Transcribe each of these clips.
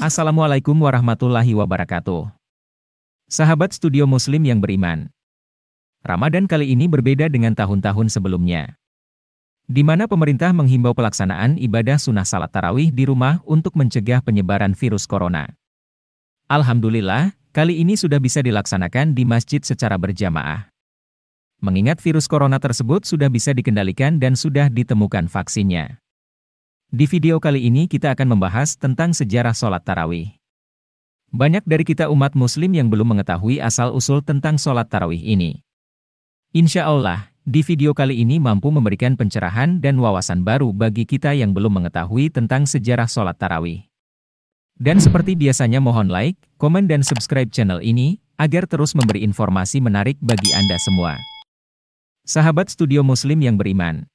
Assalamualaikum warahmatullahi wabarakatuh. Sahabat studio muslim yang beriman. Ramadan kali ini berbeda dengan tahun-tahun sebelumnya. Di mana pemerintah menghimbau pelaksanaan ibadah sunnah salat tarawih di rumah untuk mencegah penyebaran virus corona. Alhamdulillah, kali ini sudah bisa dilaksanakan di masjid secara berjamaah. Mengingat virus corona tersebut sudah bisa dikendalikan dan sudah ditemukan vaksinnya. Di video kali ini kita akan membahas tentang sejarah sholat tarawih. Banyak dari kita umat muslim yang belum mengetahui asal-usul tentang sholat tarawih ini. Insya Allah, di video kali ini mampu memberikan pencerahan dan wawasan baru bagi kita yang belum mengetahui tentang sejarah sholat tarawih. Dan seperti biasanya mohon like, komen dan subscribe channel ini, agar terus memberi informasi menarik bagi Anda semua. Sahabat Studio Muslim yang beriman,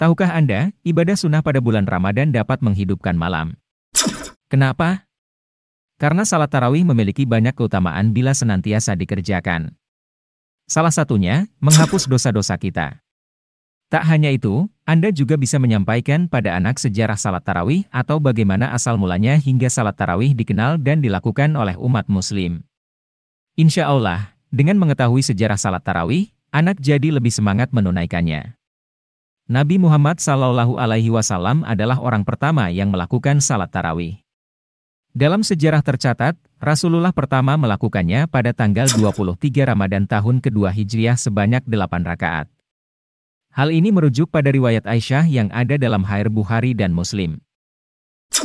Tahukah Anda, ibadah sunnah pada bulan Ramadan dapat menghidupkan malam. Kenapa? Karena salat tarawih memiliki banyak keutamaan bila senantiasa dikerjakan. Salah satunya, menghapus dosa-dosa kita. Tak hanya itu, Anda juga bisa menyampaikan pada anak sejarah salat tarawih atau bagaimana asal mulanya hingga salat tarawih dikenal dan dilakukan oleh umat muslim. Insya Allah, dengan mengetahui sejarah salat tarawih, anak jadi lebih semangat menunaikannya. Nabi Muhammad Sallallahu Alaihi Wasallam adalah orang pertama yang melakukan salat tarawih. Dalam sejarah tercatat, Rasulullah pertama melakukannya pada tanggal 23 Ramadan tahun ke-2 Hijriah sebanyak 8 rakaat. Hal ini merujuk pada riwayat Aisyah yang ada dalam Hair Bukhari dan Muslim.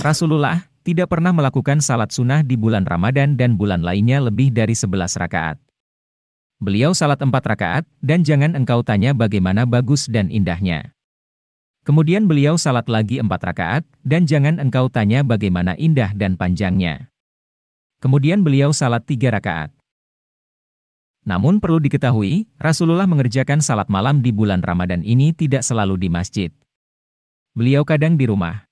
Rasulullah tidak pernah melakukan salat sunnah di bulan Ramadan dan bulan lainnya lebih dari 11 rakaat. Beliau salat empat rakaat, dan jangan engkau tanya bagaimana bagus dan indahnya. Kemudian beliau salat lagi empat rakaat, dan jangan engkau tanya bagaimana indah dan panjangnya. Kemudian beliau salat tiga rakaat. Namun perlu diketahui, Rasulullah mengerjakan salat malam di bulan Ramadan ini tidak selalu di masjid. Beliau kadang di rumah.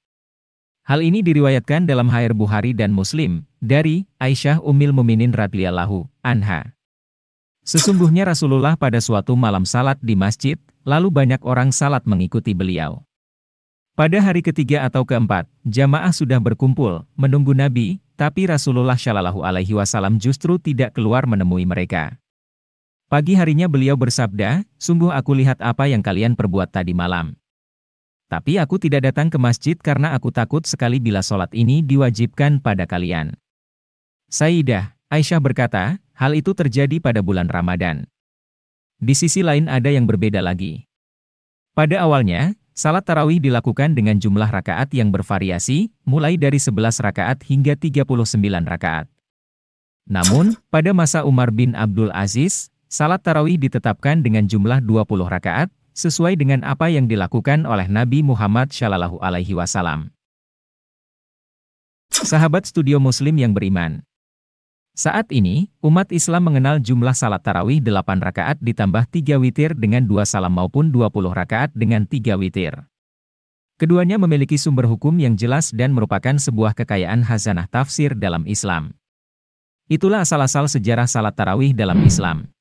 Hal ini diriwayatkan dalam Hair Bukhari dan Muslim, dari Aisyah Umil Muminin radhiyallahu anha. Sesungguhnya Rasulullah pada suatu malam salat di masjid, lalu banyak orang salat mengikuti beliau. Pada hari ketiga atau keempat, jamaah sudah berkumpul, menunggu Nabi, tapi Rasulullah Shallallahu Alaihi Wasallam justru tidak keluar menemui mereka. Pagi harinya beliau bersabda, sungguh aku lihat apa yang kalian perbuat tadi malam. Tapi aku tidak datang ke masjid karena aku takut sekali bila sholat ini diwajibkan pada kalian. Saidah, Aisyah berkata, Hal itu terjadi pada bulan Ramadan. Di sisi lain ada yang berbeda lagi. Pada awalnya, salat tarawih dilakukan dengan jumlah rakaat yang bervariasi, mulai dari 11 rakaat hingga 39 rakaat. Namun, pada masa Umar bin Abdul Aziz, salat tarawih ditetapkan dengan jumlah 20 rakaat, sesuai dengan apa yang dilakukan oleh Nabi Muhammad Shallallahu Alaihi Wasallam. Sahabat Studio Muslim yang beriman, saat ini, umat Islam mengenal jumlah salat tarawih 8 rakaat ditambah 3 witir dengan 2 salam maupun 20 rakaat dengan 3 witir. Keduanya memiliki sumber hukum yang jelas dan merupakan sebuah kekayaan hazanah tafsir dalam Islam. Itulah asal-asal sejarah salat tarawih dalam Islam.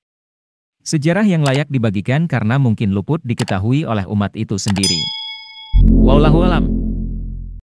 Sejarah yang layak dibagikan karena mungkin luput diketahui oleh umat itu sendiri. Wallahu alam.